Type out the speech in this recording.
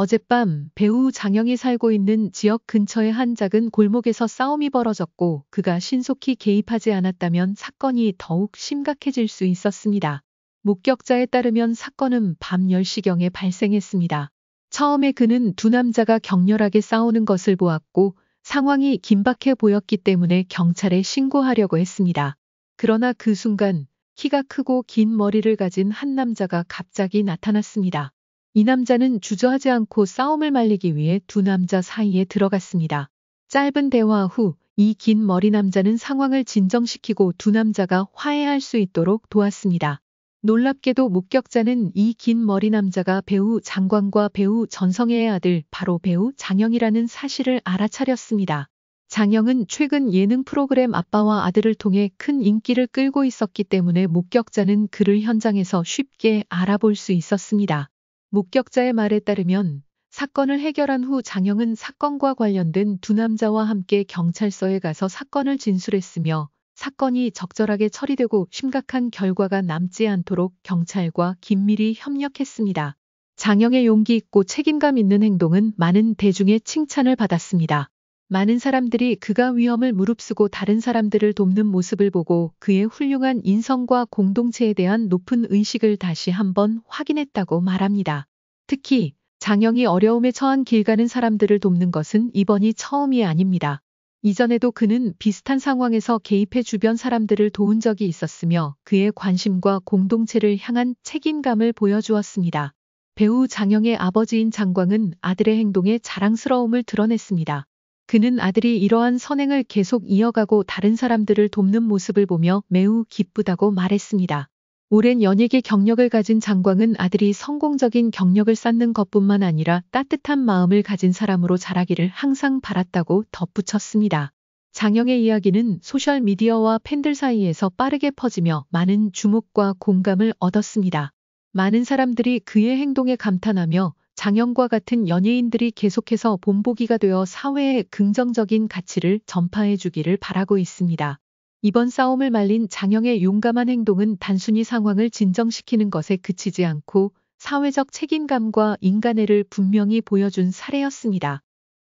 어젯밤 배우 장영이 살고 있는 지역 근처의 한 작은 골목에서 싸움이 벌어졌고 그가 신속히 개입하지 않았다면 사건이 더욱 심각해질 수 있었습니다. 목격자에 따르면 사건은 밤 10시경에 발생했습니다. 처음에 그는 두 남자가 격렬하게 싸우는 것을 보았고 상황이 긴박해 보였기 때문에 경찰에 신고하려고 했습니다. 그러나 그 순간 키가 크고 긴 머리를 가진 한 남자가 갑자기 나타났습니다. 이 남자는 주저하지 않고 싸움을 말리기 위해 두 남자 사이에 들어갔습니다. 짧은 대화 후 이 긴 머리 남자는 상황을 진정시키고 두 남자가 화해할 수 있도록 도왔습니다. 놀랍게도 목격자는 이 긴 머리 남자가 배우 장광과 배우 전성혜의 아들 바로 배우 장영이라는 사실을 알아차렸습니다. 장영은 최근 예능 프로그램 아빠와 아들을 통해 큰 인기를 끌고 있었기 때문에 목격자는 그를 현장에서 쉽게 알아볼 수 있었습니다. 목격자의 말에 따르면 사건을 해결한 후 장영은 사건과 관련된 두 남자와 함께 경찰서에 가서 사건을 진술했으며 사건이 적절하게 처리되고 심각한 결과가 남지 않도록 경찰과 긴밀히 협력했습니다. 장영의 용기 있고 책임감 있는 행동은 많은 대중의 칭찬을 받았습니다. 많은 사람들이 그가 위험을 무릅쓰고 다른 사람들을 돕는 모습을 보고 그의 훌륭한 인성과 공동체에 대한 높은 의식을 다시 한번 확인했다고 말합니다. 특히 장영이 어려움에 처한 길 가는 사람들을 돕는 것은 이번이 처음이 아닙니다. 이전에도 그는 비슷한 상황에서 개입해 주변 사람들을 도운 적이 있었으며 그의 관심과 공동체를 향한 책임감을 보여주었습니다. 배우 장영의 아버지인 장광은 아들의 행동에 자랑스러움을 드러냈습니다. 그는 아들이 이러한 선행을 계속 이어가고 다른 사람들을 돕는 모습을 보며 매우 기쁘다고 말했습니다. 오랜 연예계 경력을 가진 장광은 아들이 성공적인 경력을 쌓는 것뿐만 아니라 따뜻한 마음을 가진 사람으로 자라기를 항상 바랐다고 덧붙였습니다. 장영의 이야기는 소셜미디어와 팬들 사이에서 빠르게 퍼지며 많은 주목과 공감을 얻었습니다. 많은 사람들이 그의 행동에 감탄하며 장영과 같은 연예인들이 계속해서 본보기가 되어 사회에 긍정적인 가치를 전파해 주기를 바라고 있습니다. 이번 싸움을 말린 장영의 용감한 행동은 단순히 상황을 진정시키는 것에 그치지 않고 사회적 책임감과 인간애를 분명히 보여준 사례였습니다.